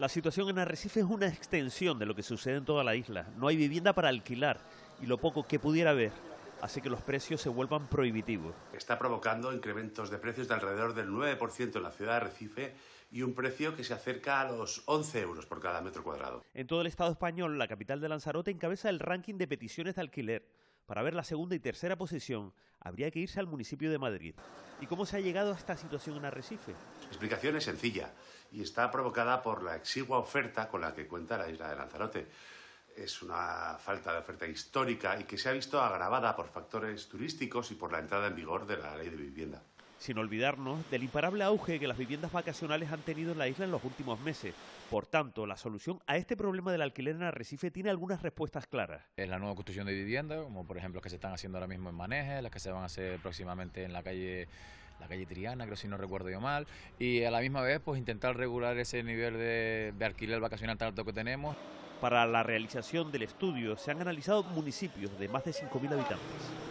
La situación en Arrecife es una extensión de lo que sucede en toda la isla. No hay vivienda para alquilar y lo poco que pudiera haber hace que los precios se vuelvan prohibitivos. Está provocando incrementos de precios de alrededor del 9% en la ciudad de Arrecife y un precio que se acerca a los 11 euros por cada metro cuadrado. En todo el Estado español, la capital de Lanzarote encabeza el ranking de peticiones de alquiler para ver la segunda y tercera posición habría que irse al municipio de Madrid. ¿Y cómo se ha llegado a esta situación en Arrecife? La explicación es sencilla y está provocada por la exigua oferta con la que cuenta la isla de Lanzarote. Es una falta de oferta histórica y que se ha visto agravada por factores turísticos y por la entrada en vigor de la ley de vivienda sin olvidarnos del imparable auge que las viviendas vacacionales han tenido en la isla en los últimos meses. Por tanto, la solución a este problema del alquiler en Arrecife tiene algunas respuestas claras. Es la nueva construcción de viviendas, como por ejemplo las que se están haciendo ahora mismo en Maneje, las que se van a hacer próximamente en la calle la calle Triana, creo si no recuerdo yo mal, y a la misma vez pues intentar regular ese nivel de, de alquiler vacacional tan alto que tenemos. Para la realización del estudio se han analizado municipios de más de 5.000 habitantes.